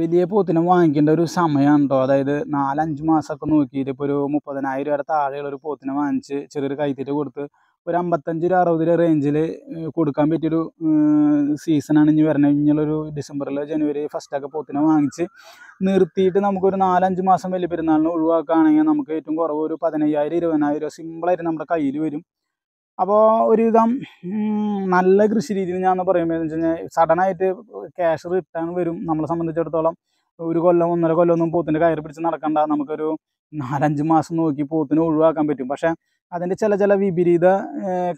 വലിയ പോത്തിനെ വാങ്ങിക്കേണ്ട ഒരു സമയമാണ് കേട്ടോ അതായത് നാലഞ്ച് മാസമൊക്കെ നോക്കിയിട്ട് ഇപ്പോൾ ഒരു മുപ്പതിനായിരം രൂപ താഴെയുള്ള ഒരു പോത്തിനെ വാങ്ങിച്ച് ചെറിയൊരു കൈത്തീറ്റ കൊടുത്ത് ഒരു അമ്പത്തഞ്ച് രൂപ അറുപത് രൂപ റേഞ്ചിൽ കൊടുക്കാൻ പറ്റിയൊരു സീസണാണ് ഇനി വരണത് ഇനിയുള്ളൊരു ഡിസംബറിൽ ജനുവരി ഫസ്റ്റൊക്കെ പോത്തിനെ വാങ്ങിച്ച് നിർത്തിയിട്ട് നമുക്കൊരു നാലഞ്ച് മാസം വലിയ പെരുന്നാളിന് ഒഴിവാക്കുകയാണെങ്കിൽ നമുക്ക് ഏറ്റവും കുറവ് ഒരു പതിനയ്യായിരം ഇരുപതിനായിരം രൂപ സിമ്പിളായിട്ട് നമ്മുടെ കയ്യിൽ വരും അപ്പോൾ ഒരുവിധം നല്ല കൃഷി രീതിയിൽ ഞാൻ പറയുമ്പോൾ എന്ന് വെച്ച് കഴിഞ്ഞാൽ സഡനായിട്ട് ക്യാഷ് റിട്ടേൺ വരും നമ്മളെ സംബന്ധിച്ചിടത്തോളം ഒരു കൊല്ലം ഒന്നര കൊല്ലം ഒന്നും പോത്തിൻ്റെ കയറി പിടിച്ച് നടക്കണ്ട നമുക്കൊരു നാലഞ്ച് മാസം നോക്കി പോത്തിനെ ഒഴിവാക്കാൻ പറ്റും പക്ഷേ അതിൻ്റെ ചില ചില വിപരീത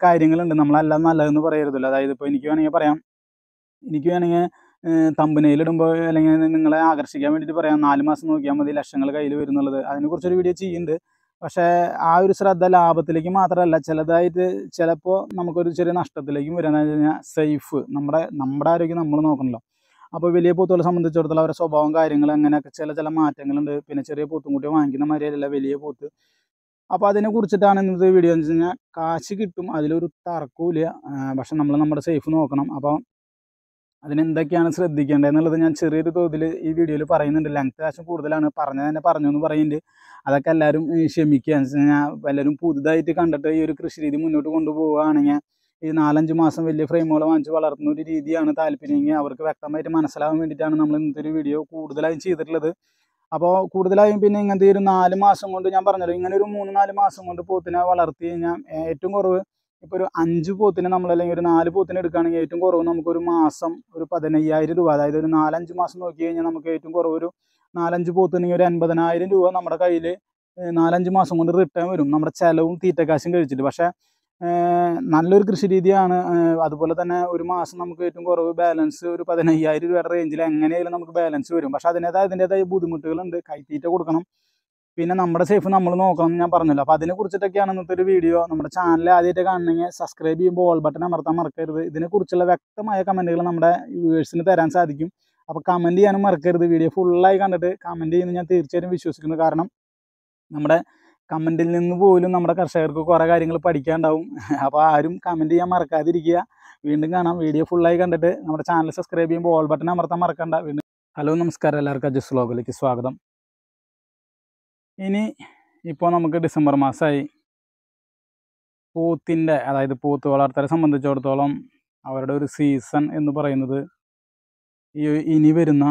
കാര്യങ്ങളുണ്ട് നമ്മളെല്ലാം നല്ലതെന്ന് പറയരുതല്ലോ അതായത് ഇപ്പോൾ എനിക്ക് വേണമെങ്കിൽ പറയാം എനിക്ക് വേണമെങ്കിൽ തമ്പനയിലിടുമ്പോൾ അല്ലെങ്കിൽ നിങ്ങളെ ആകർഷിക്കാൻ വേണ്ടിയിട്ട് പറയാം നാല് മാസം നോക്കിയാൽ മതി ലക്ഷങ്ങൾ കയ്യിൽ വരുന്നുള്ളത് അതിനെക്കുറിച്ചൊരു വീഡിയോ ചെയ്യുന്നുണ്ട് പക്ഷേ ആ ഒരു ശ്രദ്ധ ലാഭത്തിലേക്ക് മാത്രമല്ല ചിലതായിട്ട് ചിലപ്പോൾ നമുക്കൊരു ചെറിയ നഷ്ടത്തിലേക്കും വരാന്ന് വെച്ച് കഴിഞ്ഞാൽ സേഫ് നമ്മുടെ നമ്മുടെ ആരോഗ്യം നമ്മൾ നോക്കണല്ലോ അപ്പോൾ വലിയ പൂത്തുകളെ സംബന്ധിച്ചിടത്തോളം അവരുടെ സ്വഭാവം കാര്യങ്ങൾ അങ്ങനെയൊക്കെ ചില ചില മാറ്റങ്ങളുണ്ട് പിന്നെ ചെറിയ പൂത്തും കൂട്ടി വാങ്ങിക്കുന്ന മര്യാദയല്ല വലിയ പൂത്ത് അപ്പോൾ അതിനെ കുറിച്ചിട്ടാണ് ഇന്നത്തെ വീഡിയോ എന്ന് വെച്ച് കഴിഞ്ഞാൽ കാശ് കിട്ടും അതിലൊരു തർക്കവും ഇല്ല പക്ഷെ നമ്മൾ നമ്മുടെ സേഫ് നോക്കണം അപ്പോൾ അതിനെന്തൊക്കെയാണ് ശ്രദ്ധിക്കേണ്ടത് എന്നുള്ളത് ഞാൻ ചെറിയൊരു തോതിൽ ഈ വീഡിയോയിൽ പറയുന്നുണ്ട് ലെങ്ത് കാശം കൂടുതലാണ് പറഞ്ഞത് തന്നെ പറഞ്ഞു എന്ന് പറയുന്നുണ്ട് അതൊക്കെ എല്ലാവരും ക്ഷമിക്കുക ഞാൻ എല്ലാവരും പുതുതായിട്ട് കണ്ടിട്ട് ഈ ഒരു കൃഷി രീതി മുന്നോട്ട് കൊണ്ടുപോവുകയാണെങ്കിൽ ഈ നാലഞ്ച് മാസം വലിയ ഫ്രെയിമുകൾ വാങ്ങിച്ച് വളർത്തുന്ന ഒരു രീതിയാണ് താല്പര്യമെങ്കിൽ അവർക്ക് വ്യക്തമായിട്ട് മനസ്സിലാവാൻ വേണ്ടിയിട്ടാണ് നമ്മൾ ഇന്നത്തെ ഒരു വീഡിയോ കൂടുതലായും ചെയ്തിട്ടുള്ളത് അപ്പോൾ കൂടുതലായും പിന്നെ ഇങ്ങനത്തെ ഒരു നാല് മാസം കൊണ്ട് ഞാൻ പറഞ്ഞല്ലോ ഇങ്ങനെ ഒരു മൂന്ന് നാല് മാസം കൊണ്ട് പോത്തിനെ വളർത്തി കഴിഞ്ഞാൽ ഏറ്റവും കുറവ് ഇപ്പോൾ ഒരു അഞ്ച് പോത്തിന് നമ്മൾ അല്ലെങ്കിൽ ഒരു നാല് പോത്തിന് എടുക്കുകയാണെങ്കിൽ ഏറ്റവും കുറവ് നമുക്കൊരു മാസം ഒരു പതിനയ്യായിരം രൂപ അതായത് ഒരു നാലഞ്ച് മാസം നോക്കി കഴിഞ്ഞാൽ നമുക്ക് ഏറ്റവും കുറവ് ഒരു നാലഞ്ച് പോത്തുണ്ടെങ്കിൽ ഒരു അൻപതിനായിരം രൂപ നമ്മുടെ കയ്യിൽ നാലഞ്ച് മാസം കൊണ്ട് റിട്ടേൺ വരും നമ്മുടെ ചിലവും തീറ്റക്കാശും കഴിച്ചിട്ട് പക്ഷേ നല്ലൊരു കൃഷി രീതിയാണ് അതുപോലെ തന്നെ ഒരു മാസം നമുക്ക് ഏറ്റവും കുറവ് ബാലൻസ് ഒരു പതിനയ്യായിരം രൂപയുടെ റേഞ്ചിൽ എങ്ങനെയായാലും നമുക്ക് ബാലൻസ് വരും പക്ഷേ അതിൻ്റെതായ അതിൻ്റെതായ ബുദ്ധിമുട്ടുകളുണ്ട് കൈത്തീറ്റ കൊടുക്കണം പിന്നെ നമ്മുടെ സേഫ് നമ്മൾ നോക്കണം എന്ന് ഞാൻ പറഞ്ഞല്ലോ അപ്പോൾ അതിനെ കുറിച്ചിട്ടൊക്കെയാണ് ഇന്നത്തെ ഒരു വീഡിയോ നമ്മുടെ ചാനൽ ആദ്യമായിട്ട് കാണണമെങ്കിൽ സബ്സ്ക്രൈബ് ചെയ്യുമ്പോൾ ഓൾ ബട്ടൺ അമർത്താൻ മറക്കരുത് ഇതിനെക്കുറിച്ചുള്ള വ്യക്തമായ കമൻറ്റുകൾ നമ്മുടെ വ്യൂവേഴ്സിന് തരാൻ സാധിക്കും അപ്പോൾ കമൻറ്റ് ചെയ്യാനും മറക്കരുത് വീഡിയോ ഫുള്ളായി കണ്ടിട്ട് കമൻറ്റ് ചെയ്യുന്നത് ഞാൻ തീർച്ചയായും വിശ്വസിക്കുന്നു കാരണം നമ്മുടെ കമൻറ്റിൽ നിന്ന് പോലും നമ്മുടെ കർഷകർക്ക് കുറേ കാര്യങ്ങൾ പഠിക്കാണ്ടാവും അപ്പോൾ ആരും കമൻറ്റ് ചെയ്യാൻ മറക്കാതിരിക്കുക വീണ്ടും കാണാം വീഡിയോ ഫുള്ളായി കണ്ടിട്ട് നമ്മുടെ ചാനൽ സബ്സ്ക്രൈബ് ചെയ്യുമ്പോൾ ഓൾ ബട്ടൺ അമർത്താൻ മറക്കണ്ട വീണ്ടും ഹലോ നമസ്കാരം എല്ലാവർക്കും അജസ് വ്ലോഗിലേക്ക് സ്വാഗതം ഇനി ഇപ്പോൾ നമുക്ക് ഡിസംബർ മാസമായി പൂത്തിൻ്റെ അതായത് പൂത്ത് വളർത്തരെ സംബന്ധിച്ചിടത്തോളം അവരുടെ ഒരു സീസൺ എന്ന് പറയുന്നത് ഈ ഇനി വരുന്ന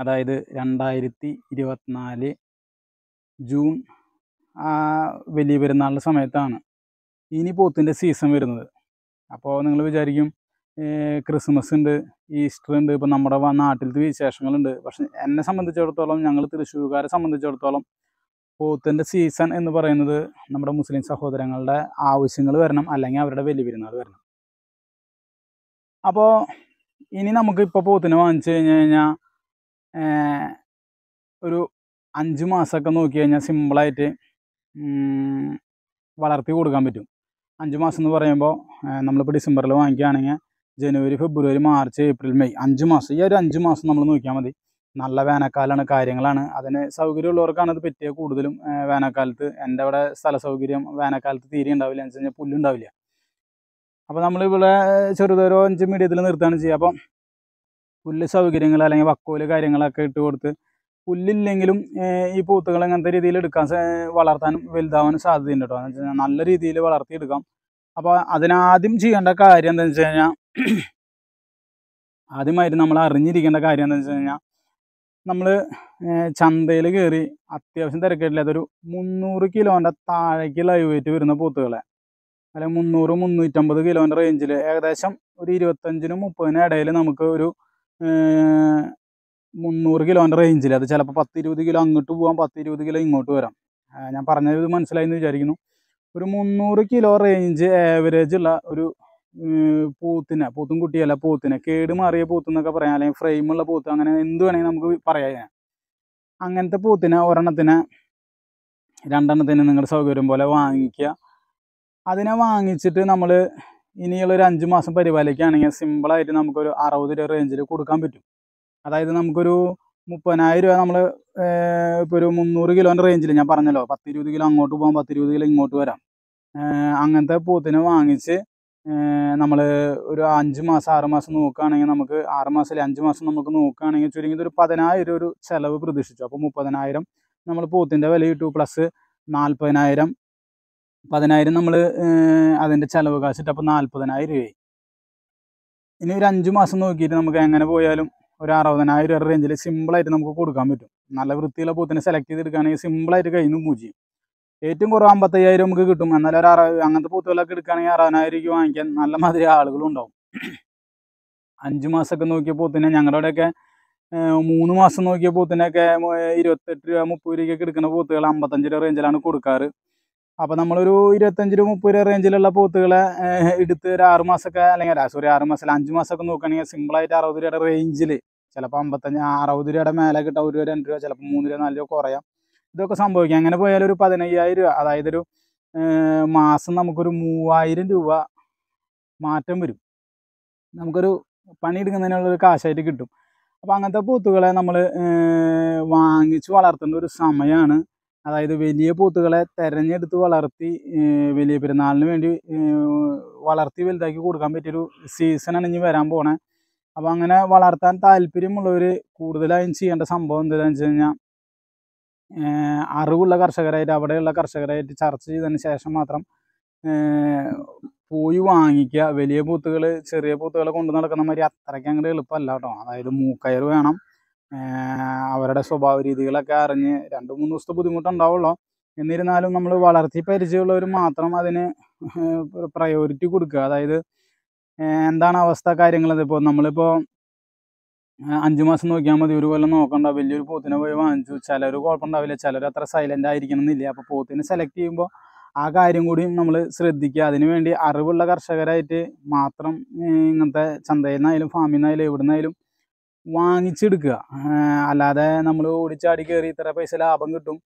അതായത് രണ്ടായിരത്തി ഇരുപത്തിനാല് ജൂൺ വലിയ പെരുന്നാളിൻ്റെ സമയത്താണ് ഇനി പൂത്തിൻ്റെ സീസൺ വരുന്നത് അപ്പോൾ നിങ്ങൾ വിചാരിക്കും ക്രിസ്മസ് ഉണ്ട് ഈസ്റ്റർ ഉണ്ട് ഇപ്പം നമ്മുടെ നാട്ടിലത്തെ വിശേഷങ്ങളുണ്ട് പക്ഷെ എന്നെ സംബന്ധിച്ചിടത്തോളം ഞങ്ങൾ തൃശ്ശൂർക്കാരെ സംബന്ധിച്ചിടത്തോളം പോത്തിൻ്റെ സീസൺ എന്ന് പറയുന്നത് നമ്മുടെ മുസ്ലിം സഹോദരങ്ങളുടെ ആവശ്യങ്ങൾ വരണം അല്ലെങ്കിൽ അവരുടെ വലിയ പെരുന്നാൾ വരണം അപ്പോൾ ഇനി നമുക്ക് ഇപ്പോൾ പോത്തിനെ വാങ്ങിച്ചു കഴിഞ്ഞ് കഴിഞ്ഞാൽ ഒരു അഞ്ച് മാസമൊക്കെ നോക്കി കഴിഞ്ഞാൽ സിമ്പിളായിട്ട് വളർത്തി കൊടുക്കാൻ പറ്റും അഞ്ച് മാസം എന്ന് പറയുമ്പോൾ നമ്മളിപ്പോൾ ഡിസംബറിൽ വാങ്ങിക്കുകയാണെങ്കിൽ ജനുവരി ഫെബ്രുവരി മാർച്ച് ഏപ്രിൽ മെയ് അഞ്ച് മാസം ഈ ഒരു അഞ്ച് മാസം നമ്മൾ നോക്കിയാൽ മതി നല്ല വേനൽക്കാലമാണ് കാര്യങ്ങളാണ് അതിന് സൗകര്യമുള്ളവർക്കാണ് അത് പറ്റിയ കൂടുതലും വേനൽക്കാലത്ത് എൻ്റെ അവിടെ സ്ഥല സൗകര്യം വേനൽക്കാലത്ത് തീരെ ഉണ്ടാവില്ല എന്ന് വെച്ച് പുല്ലുണ്ടാവില്ല അപ്പോൾ നമ്മളിവിടെ ചെറുതോരോ അഞ്ച് മീഡിയത്തിൽ നിർത്തുകയാണ് ചെയ്യുക അപ്പം പുല്ല് സൗകര്യങ്ങൾ അല്ലെങ്കിൽ വക്കോല് കാര്യങ്ങളൊക്കെ ഇട്ട് കൊടുത്ത് പുല്ലില്ലെങ്കിലും ഈ പൂത്തുകൾ അങ്ങനത്തെ രീതിയിൽ എടുക്കാൻ വളർത്താനും വലുതാവാനും സാധ്യതയുണ്ട് കേട്ടോ എന്ന് വെച്ച് കഴിഞ്ഞാൽ നല്ല രീതിയിൽ വളർത്തിയെടുക്കാം അപ്പോൾ അതിനാദ്യം ചെയ്യേണ്ട കാര്യം എന്താണെന്ന് വെച്ച് കഴിഞ്ഞാൽ ആദ്യമായിട്ട് നമ്മൾ അറിഞ്ഞിരിക്കേണ്ട കാര്യം എന്താണെന്ന് വെച്ച് കഴിഞ്ഞാൽ നമ്മൾ ചന്തയിൽ കയറി അത്യാവശ്യം തിരക്കില്ലാത്തൊരു മുന്നൂറ് കിലോൻ്റെ താഴേക്ക് ലൈവ് വെയിറ്റ് വരുന്ന പോത്തുകളെ അല്ലെ മുന്നൂറ് മുന്നൂറ്റമ്പത് കിലോൻ്റെ റേഞ്ചിൽ ഏകദേശം ഒരു ഇരുപത്തഞ്ചിനും മുപ്പതിനും ഇടയിൽ നമുക്ക് ഒരു മുന്നൂറ് കിലോൻ്റെ റേഞ്ചിൽ അത് ചിലപ്പോൾ പത്ത് ഇരുപത് കിലോ അങ്ങോട്ട് പോകാം പത്ത് ഇരുപത് കിലോ ഇങ്ങോട്ട് വരാം ഞാൻ പറഞ്ഞത് മനസ്സിലായി എന്ന് വിചാരിക്കുന്നു ഒരു മുന്നൂറ് കിലോ റേഞ്ച് ആവറേജ് ഉള്ള ഒരു പൂത്തിനെ പൂത്തും കുട്ടിയല്ല പൂത്തിനെ കേട് മാറിയ പൂത്തെന്നൊക്കെ പറയാം അല്ലെങ്കിൽ ഫ്രെയിമുള്ള പൂത്ത് അങ്ങനെ എന്ത് വേണമെങ്കിൽ നമുക്ക് പറയാം അങ്ങനത്തെ പൂത്തിനെ ഒരെണ്ണത്തിനെ രണ്ടെണ്ണത്തിന് നിങ്ങളുടെ സൗകര്യം പോലെ വാങ്ങിക്കുക അതിനെ വാങ്ങിച്ചിട്ട് നമ്മൾ ഇനിയുള്ള ഒരു അഞ്ച് മാസം പരിപാലിക്കുകയാണെങ്കിൽ സിമ്പിളായിട്ട് നമുക്കൊരു അറുപത് രൂപ റേഞ്ചിൽ കൊടുക്കാൻ പറ്റും അതായത് നമുക്കൊരു മുപ്പതിനായിരം രൂപ നമ്മൾ ഇപ്പോൾ ഒരു മുന്നൂറ് കിലോൻ്റെ റേഞ്ചിൽ ഞാൻ പറഞ്ഞല്ലോ പത്ത് ഇരുപത് കിലോ അങ്ങോട്ട് പോകാം പത്ത് ഇരുപത് കിലോ ഇങ്ങോട്ട് വരാം അങ്ങനത്തെ പൂത്തിനെ വാങ്ങിച്ച് നമ്മൾ ഒരു അഞ്ച് മാസം ആറ് മാസം നോക്കുകയാണെങ്കിൽ നമുക്ക് ആറ് മാസം അല്ലെങ്കിൽ അഞ്ച് മാസം നമുക്ക് നോക്കുകയാണെങ്കിൽ ചുരുങ്ങിയത് ഒരു പതിനായിരം ഒരു ചിലവ് പ്രതീക്ഷിച്ചു അപ്പോൾ മുപ്പതിനായിരം നമ്മൾ പൂത്തിൻ്റെ വില കിട്ടു പ്ലസ് നാൽപ്പതിനായിരം പതിനായിരം നമ്മൾ അതിൻ്റെ ചിലവ് കാശിട്ട് അപ്പോൾ നാൽപ്പതിനായിരം രൂപയായി ഇനി ഒരു അഞ്ച് മാസം നോക്കിയിട്ട് നമുക്ക് എങ്ങനെ പോയാലും ഒരു അറുപതിനായിരം രൂപ റേഞ്ചിൽ സിമ്പിളായിട്ട് നമുക്ക് കൊടുക്കാൻ പറ്റും നല്ല വൃത്തിയുള്ള പോത്തിനെ സെലക്ട് ചെയ്തെടുക്കുകയാണെങ്കിൽ സിമ്പിളായിട്ട് കയ്യിൽ പൂജ്യം ഏറ്റവും കുറവ് അമ്പത്തയ്യായിരം നമുക്ക് കിട്ടും എന്നാലും ഒരു അറ അങ്ങനത്തെ പൂത്തുകളൊക്കെ എടുക്കുകയാണെങ്കിൽ അറുപതിനായിരം വാങ്ങിക്കാൻ നല്ല മാതിരി ഉണ്ടാവും അഞ്ച് മാസമൊക്കെ നോക്കിയ പൂത്തിനെ ഞങ്ങളുടെ അവിടെയൊക്കെ മൂന്ന് മാസം നോക്കിയ പൂത്തിനൊക്കെ ഇരുപത്തെട്ട് രൂപ മുപ്പത് രൂപയ്ക്ക് എടുക്കുന്ന പൂത്തുകൾ അമ്പത്തഞ്ച് രൂപ റേഞ്ചിലാണ് കൊടുക്കാറ് അപ്പോൾ നമ്മളൊരു ഇരുപത്തഞ്ച് രൂപ മുപ്പത് രൂപ റേഞ്ചിലുള്ള പൂത്തുകളെ എടുത്ത് ഒരു ആറ് മാസമൊക്കെ അല്ലെങ്കിൽ സോറി ആറ് മാസം അല്ല അഞ്ച് മാസമൊക്കെ നോക്കുകയാണെങ്കിൽ സിമ്പിളായിട്ട് അറുപത് രൂപയുടെ റേഞ്ചിൽ ചിലപ്പോൾ അമ്പത്തഞ്ച് അറുപത് രൂപയുടെ മേലെ കിട്ടാം ഒരു രൂപ രണ്ട് രൂപ ചിലപ്പോൾ മൂന്ന് രൂപ നാല് രൂപ കുറയാം ഇതൊക്കെ സംഭവിക്കാം അങ്ങനെ പോയാൽ ഒരു പതിനയ്യായിരം രൂപ അതായത് ഒരു മാസം നമുക്കൊരു മൂവായിരം രൂപ മാറ്റം വരും നമുക്കൊരു പണിയെടുക്കുന്നതിനുള്ളൊരു കാശായിട്ട് കിട്ടും അപ്പോൾ അങ്ങനത്തെ പൂത്തുകളെ നമ്മൾ വാങ്ങിച്ച് വളർത്തേണ്ട ഒരു സമയമാണ് അതായത് വലിയ പൂത്തുകളെ തിരഞ്ഞെടുത്ത് വളർത്തി വലിയ പെരുന്നാളിന് വേണ്ടി വളർത്തി വലുതാക്കി കൊടുക്കാൻ പറ്റിയൊരു സീസണാണ് ഇനി വരാൻ പോണേ അപ്പോൾ അങ്ങനെ വളർത്താൻ താല്പര്യമുള്ളവർ കൂടുതലായും ചെയ്യേണ്ട സംഭവം എന്താണെന്ന് വെച്ച് കഴിഞ്ഞാൽ അറിവുള്ള കർഷകരായിട്ട് അവിടെയുള്ള കർഷകരായിട്ട് ചർച്ച ചെയ്തതിന് ശേഷം മാത്രം പോയി വാങ്ങിക്കുക വലിയ പൂത്തുകൾ ചെറിയ പൂത്തുകൾ കൊണ്ടു നടക്കുന്ന മാതിരി അത്രയ്ക്ക് അങ്ങോട്ട് എളുപ്പമല്ല കേട്ടോ അതായത് മൂക്കയർ വേണം അവരുടെ സ്വഭാവ രീതികളൊക്കെ അറിഞ്ഞ് രണ്ട് മൂന്ന് ദിവസത്തെ ബുദ്ധിമുട്ടുണ്ടാവുള്ളൂ എന്നിരുന്നാലും നമ്മൾ വളർത്തി പരിചയമുള്ളവർ മാത്രം അതിന് പ്രയോറിറ്റി കൊടുക്കുക അതായത് എന്താണ് അവസ്ഥ കാര്യങ്ങൾ ഇപ്പോൾ നമ്മളിപ്പോൾ അഞ്ചു മാസം നോക്കിയാൽ മതി ഒരു കൊല്ലം നോക്കണ്ട വലിയൊരു പോത്തിനെ പോയി വാങ്ങിച്ചു ചിലർ കുഴപ്പമുണ്ടാവില്ല ചിലർ അത്ര സൈലൻ്റ് ആയിരിക്കണം എന്നില്ല അപ്പോൾ പോത്തിനെ സെലക്ട് ചെയ്യുമ്പോൾ ആ കാര്യം കൂടി നമ്മൾ ശ്രദ്ധിക്കുക അതിനുവേണ്ടി അറിവുള്ള കർഷകരായിട്ട് മാത്രം ഇങ്ങനത്തെ ചന്തയിൽ നിന്നായാലും ഫാമിൽ നിന്നായാലും എവിടെ നിന്നായാലും വാങ്ങിച്ചെടുക്കുക അല്ലാതെ നമ്മൾ ഓടിച്ചാടി കയറി ഇത്ര പൈസ ലാഭം കിട്ടും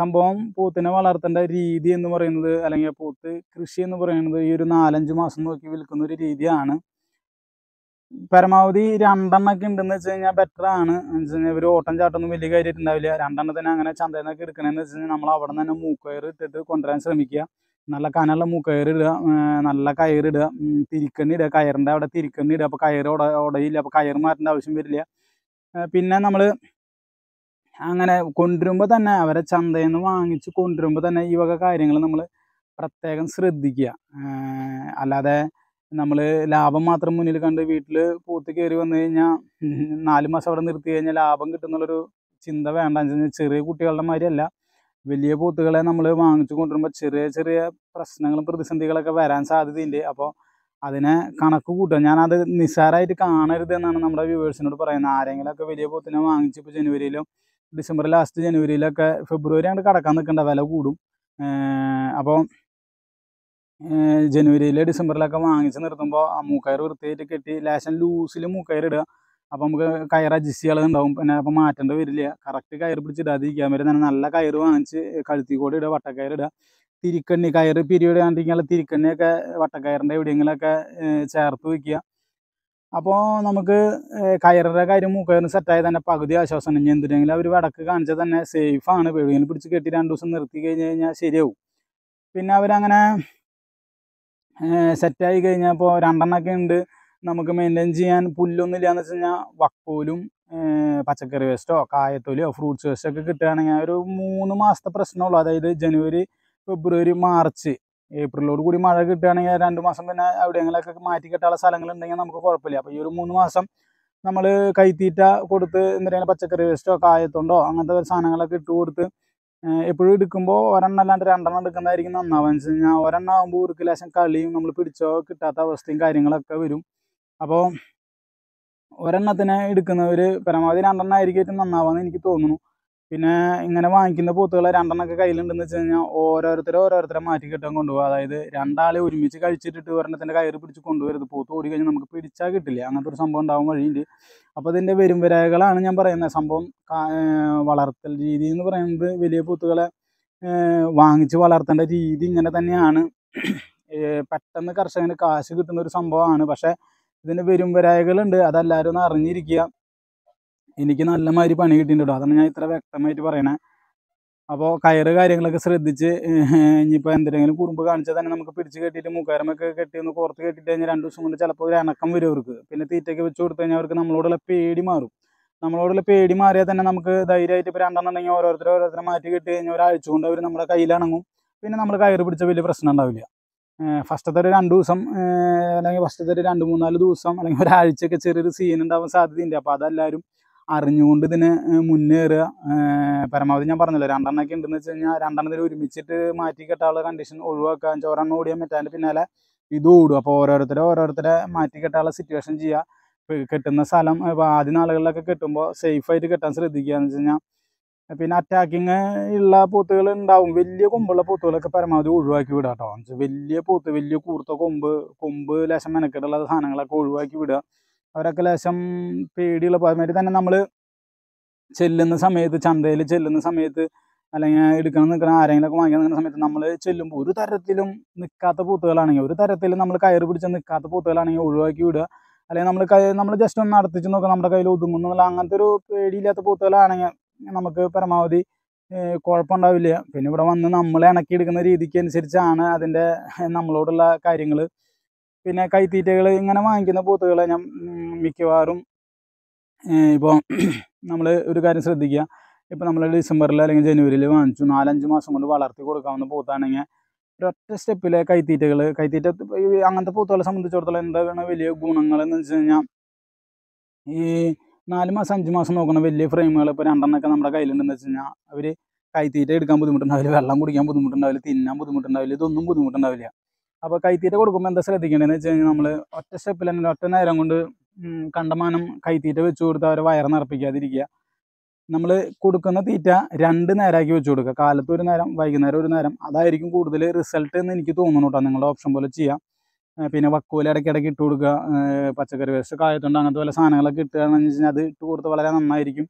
സംഭവം പൂത്തിനെ വളർത്തേണ്ട രീതി എന്ന് പറയുന്നത് അല്ലെങ്കിൽ പൂത്ത് കൃഷി എന്ന് പറയുന്നത് ഈ ഒരു നാലഞ്ച് മാസം നോക്കി വിൽക്കുന്ന ഒരു രീതിയാണ് പരമാവധി രണ്ടെണ്ണൊക്കെ ഉണ്ടെന്ന് വെച്ച് കഴിഞ്ഞാൽ ബെറ്റർ ആണ് വെച്ച് കഴിഞ്ഞാൽ ഒരു ഓട്ടം ചാട്ടൊന്നും വലിയ കാര്യമായിട്ടുണ്ടാവില്ല തന്നെ അങ്ങനെ ചന്തയെന്നൊക്കെ എടുക്കണമെന്ന് വെച്ച് കഴിഞ്ഞാൽ നമ്മൾ അവിടെ നിന്ന് തന്നെ മൂക്കയർ ഇട്ടിട്ട് കൊണ്ടുവരാൻ ശ്രമിക്കുക നല്ല കനമുള്ള ഇടുക നല്ല കയറിടുക തിരിക്കണ്ണി ഇടുക കയറിൻ്റെ അവിടെ തിരിക്കണ്ണി ഇടുക അപ്പോൾ കയറ് ഉട ഉടയില്ല അപ്പോൾ കയർ മാറ്റേണ്ട ആവശ്യം വരില്ല പിന്നെ നമ്മൾ അങ്ങനെ കൊണ്ടുവരുമ്പോൾ തന്നെ അവരെ ചന്തയിൽ നിന്ന് വാങ്ങിച്ച് കൊണ്ടുവരുമ്പോൾ തന്നെ ഈ വക കാര്യങ്ങൾ നമ്മൾ പ്രത്യേകം ശ്രദ്ധിക്കുക അല്ലാതെ നമ്മൾ ലാഭം മാത്രം മുന്നിൽ കണ്ട് വീട്ടിൽ പൂത്ത് കയറി വന്നു കഴിഞ്ഞാൽ നാല് മാസം അവിടെ നിർത്തി കഴിഞ്ഞാൽ ലാഭം കിട്ടുന്നുള്ളൊരു ചിന്ത വേണ്ട ചെറിയ കുട്ടികളുടെ മാതിരിയല്ല വലിയ പൂത്തുകളെ നമ്മൾ വാങ്ങിച്ചു കൊണ്ടുവരുമ്പോൾ ചെറിയ ചെറിയ പ്രശ്നങ്ങളും പ്രതിസന്ധികളൊക്കെ വരാൻ സാധ്യതയുണ്ട് അപ്പോൾ അതിനെ കണക്ക് കൂട്ടുക ഞാനത് നിസ്സാരമായിട്ട് കാണരുത് എന്നാണ് നമ്മുടെ വ്യൂവേഴ്സിനോട് പറയുന്നത് ആരെങ്കിലുമൊക്കെ വലിയ പൂത്തിനെ വാങ്ങിച്ച് ഇപ്പോൾ ജനുവരിയിലും ഡിസംബർ ലാസ്റ്റ് ജനുവരിയിലൊക്കെ ഫെബ്രുവരി അങ്ങോട്ട് കടക്കാൻ നിൽക്കേണ്ട വില കൂടും അപ്പോൾ ജനുവരിയിൽ ഡിസംബറിലൊക്കെ വാങ്ങിച്ച് നിർത്തുമ്പോൾ മൂക്കയർ വൃത്തിയായിട്ട് കെട്ടി ലേശം ലൂസിൽ മൂക്കയർ ഇടുക അപ്പോൾ നമുക്ക് കയർ അഡ്ജസ്റ്റ് ഉണ്ടാവും പിന്നെ അപ്പോൾ മാറ്റേണ്ടി വരില്ല കറക്റ്റ് കയർ പിടിച്ചിടാതിരിക്കാൻ വരും തന്നെ നല്ല കയർ വാങ്ങിച്ച് കഴുത്തി കൂടെ ഇടുക വട്ടക്കയർ ഇടുക തിരിക്കണ്ണി കയർ കണ്ടിരിക്കാനുള്ള തിരിക്കണ്ണിയൊക്കെ വട്ടക്കയറിൻ്റെ എവിടെയെങ്കിലൊക്കെ ചേർത്ത് വയ്ക്കുക അപ്പോൾ നമുക്ക് കയറിൻ്റെ കാര്യം മൂക്കയറിന് സെറ്റായി തന്നെ പകുതി ആശ്വാസം ഇനി എന്തിനെങ്കിലും അവർ വടക്ക് കാണിച്ചാൽ തന്നെ സേഫാണ് എവിടെയെങ്കിലും പിടിച്ച് കെട്ടി രണ്ട് ദിവസം നിർത്തി കഴിഞ്ഞ് കഴിഞ്ഞാൽ ശരിയാവും പിന്നെ അവരങ്ങനെ സെറ്റായി ഇപ്പോൾ രണ്ടെണ്ണമൊക്കെ ഉണ്ട് നമുക്ക് മെയിൻറ്റെയിൻ ചെയ്യാൻ പുല്ലൊന്നും ഇല്ലയെന്ന് വെച്ച് കഴിഞ്ഞാൽ വക്കോലും പച്ചക്കറി വേസ്റ്റോ കായത്തൊലിയോ ഫ്രൂട്ട്സ് വേസ്റ്റോ ഒക്കെ കിട്ടുകയാണെങ്കിൽ ഒരു മൂന്ന് മാസത്തെ പ്രശ്നമുള്ളൂ അതായത് ജനുവരി ഫെബ്രുവരി മാർച്ച് ഏപ്രിലോട് കൂടി മഴ കിട്ടുകയാണെങ്കിൽ രണ്ട് മാസം പിന്നെ എവിടെയെങ്കിലൊക്കെ മാറ്റി കെട്ടാനുള്ള സ്ഥലങ്ങളുണ്ടെങ്കിൽ നമുക്ക് കുഴപ്പമില്ല അപ്പോൾ ഈ ഒരു മൂന്ന് മാസം നമ്മൾ കൈത്തീറ്റ കൊടുത്ത് എന്തിനാണ് പച്ചക്കറി വേസ്റ്റോ കായത്തുണ്ടോ അങ്ങനത്തെ സാധനങ്ങളൊക്കെ ഇട്ട് കൊടുത്ത് എപ്പോഴും എടുക്കുമ്പോൾ ഒരെണ്ണം അല്ലാണ്ട് രണ്ടെണ്ണം എടുക്കുന്നതായിരിക്കും നന്നാവുക എന്ന് വെച്ച് കഴിഞ്ഞാൽ ഒരെണ്ണം ആകുമ്പോൾ ഒരു ലേശം കളിയും നമ്മൾ പിടിച്ചോ കിട്ടാത്ത അവസ്ഥയും കാര്യങ്ങളൊക്കെ വരും അപ്പോൾ ഒരെണ്ണത്തിനെ എടുക്കുന്നവർ പരമാവധി രണ്ടെണ്ണം ആയിരിക്കും ഏറ്റവും നന്നാവുക എന്ന് എനിക്ക് തോന്നുന്നു പിന്നെ ഇങ്ങനെ വാങ്ങിക്കുന്ന പോത്തുകളെ രണ്ടെണ്ണൊക്കെ കയ്യിലുണ്ടെന്ന് വെച്ച് കഴിഞ്ഞാൽ ഓരോരുത്തരെ ഓരോരുത്തരെ മാറ്റി കെട്ടാൻ കൊണ്ടുപോകും അതായത് രണ്ടാളെ ഒരുമിച്ച് കഴിച്ചിട്ടിട്ട് ഒരെണ്ണത്തിൻ്റെ കയറി പിടിച്ച് കൊണ്ടുവരുത് പോത്ത് ഓടി കഴിഞ്ഞാൽ നമുക്ക് പിടിച്ചാൽ കിട്ടില്ല അങ്ങനത്തെ ഒരു സംഭവം ഉണ്ടാവും വഴിയുണ്ട് അപ്പോൾ ഇതിൻ്റെ വരുംവരകളാണ് ഞാൻ പറയുന്നത് സംഭവം വളർത്തൽ രീതി എന്ന് പറയുന്നത് വലിയ പോത്തുകളെ വാങ്ങിച്ച് വളർത്തേണ്ട രീതി ഇങ്ങനെ തന്നെയാണ് പെട്ടെന്ന് കർഷകന് കാശ് കിട്ടുന്ന ഒരു സംഭവമാണ് പക്ഷേ വരും വരായകളുണ്ട് അതെല്ലാവരും ഒന്ന് അറിഞ്ഞിരിക്കുക എനിക്ക് നല്ല മാതിരി പണി കിട്ടിയിട്ടുണ്ട് അതാണ് ഞാൻ ഇത്ര വ്യക്തമായിട്ട് പറയണേ അപ്പോൾ കയറ് കാര്യങ്ങളൊക്കെ ശ്രദ്ധിച്ച് ഇനിയിപ്പോൾ എന്തെങ്കിലും കുറുമ്പ് കാണിച്ചാൽ തന്നെ നമുക്ക് പിടിച്ച് കെട്ടിയിട്ട് മുക്കാരമൊക്കെ കെട്ടി ഒന്ന് പുറത്ത് കെട്ടിട്ട് കഴിഞ്ഞാൽ രണ്ട് ദിവസം കൊണ്ട് ചിലപ്പോൾ ഒരു ഇണക്കം വരും അവർക്ക് പിന്നെ തീറ്റയ്ക്ക് വെച്ച് കൊടുത്തു കഴിഞ്ഞാൽ അവർക്ക് നമ്മളോടുള്ള പേടി മാറും നമ്മളോടുള്ള പേടി മാറിയാൽ തന്നെ നമുക്ക് ധൈര്യമായിട്ട് ഇപ്പോൾ രണ്ടെന്നുണ്ടെങ്കിൽ ഓരോരുത്തരെ ഓരോരുത്തരെ മാറ്റി കെട്ടി കഴിഞ്ഞാൽ ഒരാഴ്ച കൊണ്ട് അവർ നമ്മുടെ കയ്യിലിണങ്ങും പിന്നെ നമ്മൾ കയറ് പിടിച്ച വലിയ പ്രശ്നം ഉണ്ടാവില്ല ഫസ്റ്റത്തെ ഒരു രണ്ട് ദിവസം അല്ലെങ്കിൽ ഫസ്റ്റത്തെ ഒരു രണ്ട് മൂന്നാല് ദിവസം അല്ലെങ്കിൽ ഒരാഴ്ചയൊക്കെ ചെറിയൊരു സീൻ ഉണ്ടാവാൻ സാധ്യതയുണ്ട് അപ്പോൾ അതെല്ലാവരും അറിഞ്ഞുകൊണ്ട് ഇതിനെ മുന്നേറുക പരമാവധി ഞാൻ പറഞ്ഞല്ലോ രണ്ടെണ്ണമൊക്കെ ഉണ്ടെന്ന് വെച്ച് കഴിഞ്ഞാൽ രണ്ടെണ്ണത്തിൽ ഒരുമിച്ചിട്ട് മാറ്റി കെട്ടാനുള്ള കണ്ടീഷൻ ഒഴിവാക്കുക ചോരെണ്ണം ഓടിയാൻ മറ്റേ പിന്നാലെ ഇത് ഓടും അപ്പോൾ ഓരോരുത്തരെ ഓരോരുത്തരെ മാറ്റി കെട്ടാനുള്ള സിറ്റുവേഷൻ ചെയ്യുക കെട്ടുന്ന സ്ഥലം ഇപ്പോൾ ആദ്യ നാളുകളിലൊക്കെ കെട്ടുമ്പോൾ സേഫായിട്ട് കെട്ടാൻ ശ്രദ്ധിക്കുക എന്ന് വെച്ച് കഴിഞ്ഞാൽ പിന്നെ അറ്റാക്കിങ് ഉള്ള പൂത്തുകൾ ഉണ്ടാവും വലിയ കൊമ്പുള്ള പൂത്തുകളൊക്കെ പരമാവധി ഒഴിവാക്കി വിടുക കേട്ടോ വലിയ പൂത്ത് വലിയ കൂർത്ത കൊമ്പ് കൊമ്പ് ലേശം മെനക്കെട്ടുള്ള സാധനങ്ങളൊക്കെ ഒഴിവാക്കി വിടുക അവരൊക്കെ ലേശം പേടിയുള്ള അതുമാതിരി തന്നെ നമ്മൾ ചെല്ലുന്ന സമയത്ത് ചന്തയിൽ ചെല്ലുന്ന സമയത്ത് അല്ലെങ്കിൽ എടുക്കണം നിൽക്കണം ആരെങ്കിലുമൊക്കെ വാങ്ങിക്കാൻ നിൽക്കുന്ന സമയത്ത് നമ്മൾ ചെല്ലുമ്പോൾ ഒരു തരത്തിലും നിൽക്കാത്ത പൂത്തുകളാണെങ്കിൽ ഒരു തരത്തിലും നമ്മൾ കയറ് പിടിച്ച് നിൽക്കാത്ത പൂത്തുകളാണെങ്കിൽ ഒഴിവാക്കി വിടുക അല്ലെങ്കിൽ നമ്മൾ കൈ നമ്മൾ ജസ്റ്റ് ഒന്ന് നടത്തിച്ച് നോക്കുക നമ്മുടെ കയ്യിൽ ഒതുങ്ങുന്നുള്ള അങ്ങനത്തെ ഒരു പേടിയില്ലാത്ത പൂത്തുകളാണെങ്കിൽ നമുക്ക് പരമാവധി കുഴപ്പമുണ്ടാവില്ല പിന്നെ ഇവിടെ വന്ന് നമ്മൾ ഇണക്കിയെടുക്കുന്ന രീതിക്ക് അനുസരിച്ചാണ് അതിൻ്റെ നമ്മളോടുള്ള കാര്യങ്ങൾ പിന്നെ കൈത്തീറ്റകൾ ഇങ്ങനെ വാങ്ങിക്കുന്ന പോത്തുകളെ ഞാൻ മിക്കവാറും ഇപ്പോൾ നമ്മൾ ഒരു കാര്യം ശ്രദ്ധിക്കുക ഇപ്പോൾ നമ്മൾ ഡിസംബറിൽ അല്ലെങ്കിൽ ജനുവരിയിൽ വാങ്ങിച്ചു നാലഞ്ച് മാസം കൊണ്ട് വളർത്തി കൊടുക്കാവുന്ന പോത്താണെങ്കിൽ ഒരൊറ്റ സ്റ്റെപ്പിലെ കൈത്തീറ്റകൾ കൈത്തീറ്റ അങ്ങനത്തെ പൂത്തുകളെ സംബന്ധിച്ചിടത്തോളം എന്താണ് വലിയ ഗുണങ്ങൾ എന്ന് വെച്ച് കഴിഞ്ഞാൽ ഈ നാല് മാസം അഞ്ച് മാസം നോക്കുന്ന വലിയ ഫ്രെയിമുകൾ ഇപ്പോൾ രണ്ടെണ്ണമൊക്കെ നമ്മുടെ കയ്യിലുണ്ടെന്ന് വെച്ച് കഴിഞ്ഞാൽ അവർ കൈത്തീറ്റ എടുക്കാൻ ബുദ്ധിമുട്ടുണ്ടാവില്ല വെള്ളം കുടിക്കാൻ ബുദ്ധിമുട്ടുണ്ടാവില്ല തിന്നാൻ ബുദ്ധിമുട്ടുണ്ടാവില്ല ഇതൊന്നും ബുദ്ധിമുട്ടുണ്ടാവില്ല അപ്പോൾ കൈത്തീറ്റ കൊടുക്കുമ്പോൾ എന്താ ശ്രദ്ധിക്കേണ്ടതെന്ന് വെച്ച് കഴിഞ്ഞാൽ നമ്മൾ ഒറ്റ സ്റ്റെപ്പിൽ തന്നെ ഒറ്റ നേരം കൊണ്ട് കണ്ടമാനം കൈത്തീറ്റ വെച്ചു കൊടുത്ത് അവരെ വയറ് നിറപ്പിക്കാതിരിക്കുക നമ്മൾ കൊടുക്കുന്ന തീറ്റ രണ്ട് നേരമാക്കി വെച്ചു കൊടുക്കുക കാലത്ത് ഒരു നേരം വൈകുന്നേരം ഒരു നേരം അതായിരിക്കും കൂടുതൽ റിസൾട്ട് എന്ന് എനിക്ക് തോന്നുന്നു കേട്ടോ നിങ്ങളുടെ ഓപ്ഷൻ പോലെ ചെയ്യാം പിന്നെ വക്കോല ഇടയ്ക്കിടയ്ക്ക് ഇട്ട് കൊടുക്കുക പച്ചക്കറി വേസ്റ്റ് കായത്തുണ്ട് അങ്ങനത്തെ പോലെ സാധനങ്ങളൊക്കെ ഇട്ടുകയെന്ന് വെച്ച് കഴിഞ്ഞാൽ അത് ഇട്ട് കൊടുത്ത് വളരെ നന്നായിരിക്കും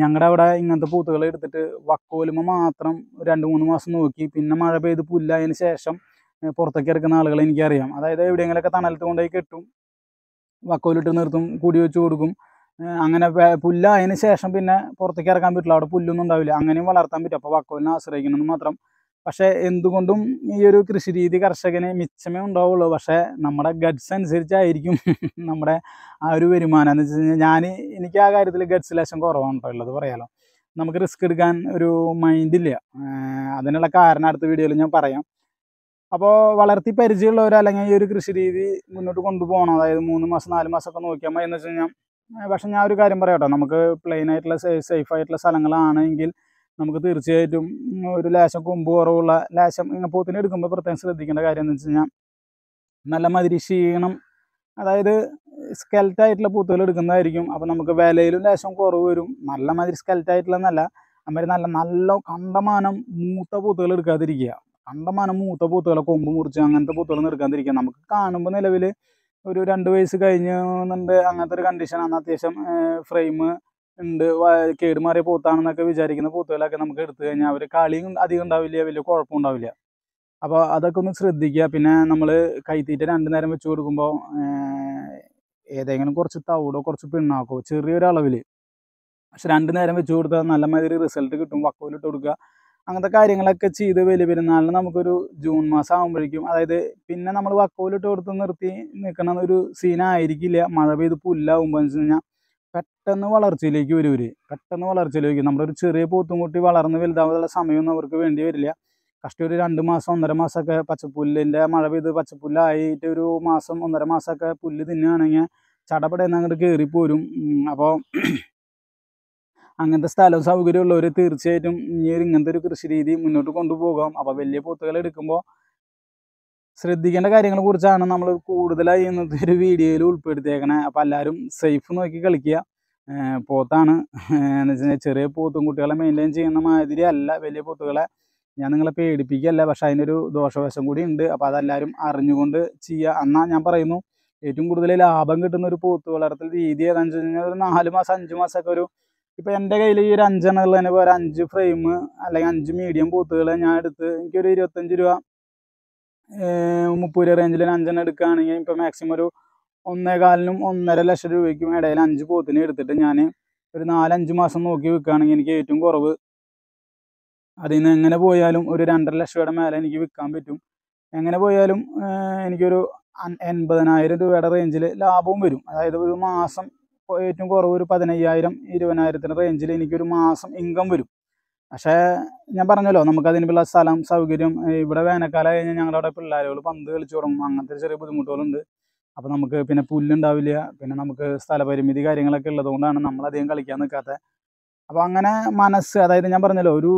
ഞങ്ങളുടെ അവിടെ ഇങ്ങനത്തെ പൂത്തുകൾ എടുത്തിട്ട് വക്കോലുമ്പോൾ മാത്രം രണ്ട് മൂന്ന് മാസം നോക്കി പിന്നെ മഴ പെയ്ത് പുല്ലായതിന് ശേഷം പുറത്തേക്ക് ഇറക്കുന്ന ആളുകൾ എനിക്കറിയാം അതായത് എവിടെയെങ്കിലൊക്കെ തണലത്ത് കൊണ്ടുപോയി കെട്ടും വക്കോലിട്ട് നിർത്തും കൂടി വെച്ച് കൊടുക്കും അങ്ങനെ പുല്ലായതിനു ശേഷം പിന്നെ പുറത്തേക്ക് ഇറക്കാൻ പറ്റില്ല അവിടെ പുല്ലൊന്നും ഉണ്ടാവില്ല അങ്ങനെയും വളർത്താൻ പറ്റും അപ്പോൾ വക്കോലിനെ ആശ്രയിക്കണമെന്ന് മാത്രം പക്ഷേ എന്തുകൊണ്ടും ഈ ഒരു കൃഷി രീതി കർഷകന് മിച്ചമേ ഉണ്ടാവുള്ളൂ പക്ഷേ നമ്മുടെ ഗഡ്സ് അനുസരിച്ചായിരിക്കും നമ്മുടെ ആ ഒരു വരുമാനം എന്ന് വെച്ച് കഴിഞ്ഞാൽ ഞാൻ എനിക്ക് ആ കാര്യത്തിൽ ഗഡ്സ് ലേശം കുറവാണ് ഉള്ളത് പറയാലോ നമുക്ക് റിസ്ക് എടുക്കാൻ ഒരു മൈൻഡില്ല അതിനുള്ള കാരണം അടുത്ത വീഡിയോയിൽ ഞാൻ പറയാം അപ്പോൾ വളർത്തി പരിചയമുള്ളവർ അല്ലെങ്കിൽ ഈ ഒരു കൃഷി രീതി മുന്നോട്ട് കൊണ്ടുപോകണം അതായത് മൂന്ന് മാസം നാല് മാസമൊക്കെ നോക്കിയാൽ മതി എന്ന് വെച്ച് കഴിഞ്ഞാൽ പക്ഷെ ഞാൻ ഒരു കാര്യം പറയാം നമുക്ക് പ്ലെയിൻ ആയിട്ടുള്ള സേഫ് ആയിട്ടുള്ള സ്ഥലങ്ങളാണെങ്കിൽ നമുക്ക് തീർച്ചയായിട്ടും ഒരു ലേശം കൊമ്പ് കുറവുള്ള ലേശം ഇങ്ങനെ പോത്തിനെ എടുക്കുമ്പോൾ പ്രത്യേകം ശ്രദ്ധിക്കേണ്ട കാര്യം എന്ന് വെച്ച് കഴിഞ്ഞാൽ നല്ല മതിരി ക്ഷീണം അതായത് സ്കെൽറ്റായിട്ടുള്ള പൂത്തുകൾ എടുക്കുന്നതായിരിക്കും അപ്പോൾ നമുക്ക് വിലയിലും ലേശം കുറവ് വരും നല്ല മാതിരി നല്ല അമ്മര് നല്ല നല്ല കണ്ടമാനം മൂത്ത പൂത്തുകൾ എടുക്കാതിരിക്കുക കണ്ടമാനം മൂത്ത പൂത്തുകളെ കൊമ്പ് മുറിച്ച് അങ്ങനത്തെ പൂത്തുകൾ നിർക്കാതിരിക്കുക നമുക്ക് കാണുമ്പോൾ നിലവിൽ ഒരു രണ്ട് വയസ്സ് കഴിഞ്ഞുന്നുണ്ട് അങ്ങനത്തെ ഒരു കണ്ടീഷനാണ് അത്യാവശ്യം ഫ്രെയിം ഉണ്ട് കേടുമാറിയ പൂത്താണെന്നൊക്കെ വിചാരിക്കുന്ന പൂത്തുകളൊക്കെ നമുക്ക് എടുത്തു കഴിഞ്ഞാൽ അവർ കളിയും അധികം ഉണ്ടാവില്ല വലിയ കുഴപ്പം ഉണ്ടാവില്ല അപ്പോൾ അതൊക്കെ ഒന്ന് ശ്രദ്ധിക്കുക പിന്നെ നമ്മൾ കൈത്തീറ്റ രണ്ട് നേരം വെച്ച് കൊടുക്കുമ്പോൾ ഏതെങ്കിലും കുറച്ച് തവിടോ കുറച്ച് പിണ്ണാക്കോ ചെറിയൊരളവിൽ പക്ഷെ രണ്ട് നേരം വെച്ച് കൊടുത്താൽ നല്ല മാതിരി റിസൾട്ട് കിട്ടും വക്കോലിട്ട് കൊടുക്കുക അങ്ങനത്തെ കാര്യങ്ങളൊക്കെ ചെയ്ത് വലിയ പെരുന്നാളിന് നമുക്കൊരു ജൂൺ മാസം ആകുമ്പോഴേക്കും അതായത് പിന്നെ നമ്മൾ വക്കോലിട്ട് കൊടുത്ത് നിർത്തി നിൽക്കണ ഒരു സീനായിരിക്കില്ല മഴ പെയ്ത് പുല്ലാവുമ്പോൾ വെച്ച് കഴിഞ്ഞാൽ പെട്ടെന്ന് വളർച്ചയിലേക്ക് വരും പെട്ടെന്ന് വളർച്ചയിലേക്ക് നമ്മളൊരു ഒരു ചെറിയ കൂട്ടി വളർന്ന് വലുതാവാനുള്ള സമയമൊന്നും അവർക്ക് വേണ്ടി വരില്ല കഷ്ടി ഒരു രണ്ട് മാസം ഒന്നര മാസമൊക്കെ പച്ചപ്പുല്ലിൻ്റെ മഴ പെയ്ത് പച്ചപ്പുല്ലായിട്ട് ഒരു മാസം ഒന്നര മാസമൊക്കെ പുല്ല് തിന്നുകയാണെങ്കിൽ ചടപടയെന്ന് അങ്ങോട്ട് കയറിപ്പോരും അപ്പോൾ അങ്ങനത്തെ സ്ഥലവും ഉള്ളവർ തീർച്ചയായിട്ടും ഈ ഒരു ഇങ്ങനത്തെ ഒരു കൃഷി രീതി മുന്നോട്ട് കൊണ്ടുപോകാം അപ്പോൾ വലിയ പൊത്തുകൾ എടുക്കുമ്പോൾ ശ്രദ്ധിക്കേണ്ട കാര്യങ്ങളെ കുറിച്ചാണ് നമ്മൾ കൂടുതലായി ഇന്നത്തെ ഒരു വീഡിയോയിൽ ഉൾപ്പെടുത്തിയേക്കണേ അപ്പോൾ എല്ലാവരും സേഫ് നോക്കി കളിക്കുക പോത്താണ് എന്ന് വെച്ച് ചെറിയ പോത്തും കുട്ടികളെ മെയിൻറ്റെയിൻ ചെയ്യുന്ന മാതിരി അല്ല വലിയ പോത്തുകളെ ഞാൻ നിങ്ങളെ പേടിപ്പിക്കുകയല്ല പക്ഷെ അതിനൊരു ദോഷവശം കൂടി ഉണ്ട് അപ്പോൾ അതെല്ലാവരും അറിഞ്ഞുകൊണ്ട് ചെയ്യുക എന്നാൽ ഞാൻ പറയുന്നു ഏറ്റവും കൂടുതൽ ലാഭം കിട്ടുന്ന ഒരു പോത്ത് വളർത്തൽ രീതി ഏതാണെന്ന് വെച്ച് കഴിഞ്ഞാൽ ഒരു നാല് മാസം അഞ്ച് മാസമൊക്കെ ഒരു ഇപ്പൊ എന്റെ കയ്യിൽ ഈ ഒരു അഞ്ചെണ്ണം ഉള്ളതിന് ഒരു അഞ്ച് ഫ്രെയിം അല്ലെങ്കിൽ അഞ്ച് മീഡിയം പൂത്തുകൾ ഞാൻ എടുത്ത് എനിക്കൊരു ഇരുപത്തഞ്ച് രൂപ മുപ്പത് രൂപ റേഞ്ചിൽ അഞ്ചെണ്ണം എടുക്കുകയാണെങ്കിൽ ഇപ്പൊ മാക്സിമം ഒരു കാലിനും ഒന്നര ലക്ഷം രൂപയ്ക്കും ഇടയിൽ അഞ്ച് പൂത്തിന് എടുത്തിട്ട് ഞാൻ ഒരു നാലഞ്ച് മാസം നോക്കി വിൽക്കുകയാണെങ്കിൽ എനിക്ക് ഏറ്റവും കുറവ് അതിൽ നിന്ന് എങ്ങനെ പോയാലും ഒരു രണ്ടര രൂപയുടെ മേലെ എനിക്ക് വിൽക്കാൻ പറ്റും എങ്ങനെ പോയാലും എനിക്കൊരു എൺപതിനായിരം രൂപയുടെ റേഞ്ചിൽ ലാഭവും വരും അതായത് ഒരു മാസം ഏറ്റവും കുറവ് ഒരു പതിനയ്യായിരം ഇരുപതിനായിരത്തിൻ്റെ റേഞ്ചിൽ എനിക്കൊരു മാസം ഇൻകം വരും പക്ഷേ ഞാൻ പറഞ്ഞല്ലോ നമുക്കതിനുള്ള സ്ഥലം സൗകര്യം ഇവിടെ വേനൽക്കാലം കഴിഞ്ഞാൽ ഞങ്ങളുടെ അവിടെ പിള്ളേരുകൾ പന്ത് കളിച്ചു തുടങ്ങും അങ്ങനത്തെ ചെറിയ ബുദ്ധിമുട്ടുകളുണ്ട് അപ്പോൾ നമുക്ക് പിന്നെ പുല്ലുണ്ടാവില്ല പിന്നെ നമുക്ക് സ്ഥലപരിമിതി കാര്യങ്ങളൊക്കെ ഉള്ളതുകൊണ്ടാണ് നമ്മളധികം കളിക്കാൻ നിൽക്കാത്തത് അപ്പോൾ അങ്ങനെ മനസ്സ് അതായത് ഞാൻ പറഞ്ഞല്ലോ ഒരു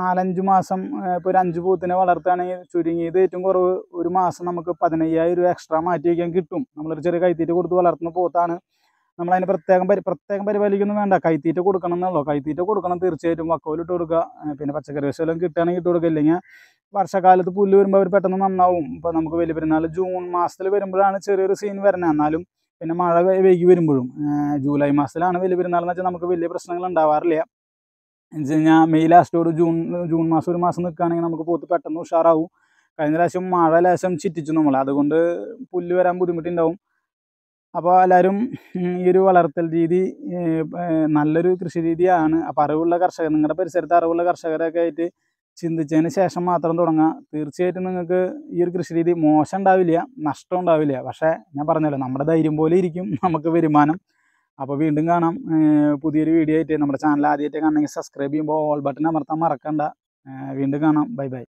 നാലഞ്ച് മാസം ഇപ്പോൾ ഒരു അഞ്ച് പൂത്തിനെ വളർത്തുകയാണെങ്കിൽ ചുരുങ്ങിയത് ഏറ്റവും കുറവ് ഒരു മാസം നമുക്ക് പതിനയ്യായിരം രൂപ എക്സ്ട്രാ മാറ്റി വയ്ക്കാൻ കിട്ടും നമ്മളൊരു ചെറിയ കൈത്തീറ്റ് കൊടുത്ത് വളർത്തുന്ന പോത്താണ് നമ്മൾ അതിനെ പ്രത്യേകം പരി പ്രത്യേകം പരിപാലിക്കുന്നു വേണ്ട കൈത്തീറ്റ കൊടുക്കണം എന്നുള്ളൂ കൈത്തീറ്റ കൊടുക്കണം തീർച്ചയായിട്ടും വക്കോലിട്ട് കൊടുക്കുക പിന്നെ പച്ചക്കറി വശമെല്ലാം കിട്ടുകയാണെങ്കിൽ ഇട്ട് കൊടുക്കുക ഇല്ലെങ്കിൽ വർഷക്കാലത്ത് പുല്ല് വരുമ്പോൾ അവർ പെട്ടെന്ന് നന്നാവും ഇപ്പോൾ നമുക്ക് വലിയ പെരുന്നാൾ ജൂൺ മാസത്തിൽ വരുമ്പോഴാണ് ചെറിയൊരു സീൻ വരുന്നത് എന്നാലും പിന്നെ മഴ വൈകി വരുമ്പോഴും ജൂലൈ മാസത്തിലാണ് വലിയ പെരുന്നാൾ എന്ന് വെച്ചാൽ നമുക്ക് വലിയ പ്രശ്നങ്ങൾ ഉണ്ടാവാറില്ല ഞാൻ മെയ് ലാസ്റ്റോട് ജൂൺ ജൂൺ മാസം ഒരു മാസം നിൽക്കുകയാണെങ്കിൽ നമുക്ക് പോത്ത് പെട്ടെന്ന് ഉഷാറാവും കഴിഞ്ഞ പ്രാവശ്യം മഴ ലേശം ചിറ്റിച്ചു നമ്മൾ അതുകൊണ്ട് പുല്ല് വരാൻ ബുദ്ധിമുട്ടുണ്ടാവും അപ്പോൾ എല്ലാവരും ഈ ഒരു വളർത്തൽ രീതി നല്ലൊരു കൃഷി രീതിയാണ് അപ്പോൾ അറിവുള്ള കർഷകർ നിങ്ങളുടെ പരിസരത്ത് അറിവുള്ള കർഷകരൊക്കെ ആയിട്ട് ചിന്തിച്ചതിന് ശേഷം മാത്രം തുടങ്ങുക തീർച്ചയായിട്ടും നിങ്ങൾക്ക് ഈ ഒരു കൃഷി രീതി മോശം ഉണ്ടാവില്ല നഷ്ടം ഉണ്ടാവില്ല പക്ഷേ ഞാൻ പറഞ്ഞല്ലോ നമ്മുടെ ധൈര്യം പോലെ ഇരിക്കും നമുക്ക് വരുമാനം അപ്പോൾ വീണ്ടും കാണാം പുതിയൊരു വീഡിയോ ആയിട്ട് നമ്മുടെ ചാനൽ ആദ്യമായിട്ട് കാണണമെങ്കിൽ സബ്സ്ക്രൈബ് ചെയ്യുമ്പോൾ ഓൾ ബട്ടൺ അമർത്താൻ മറക്കണ്ട വീണ്ടും കാണാം ബൈ ബൈ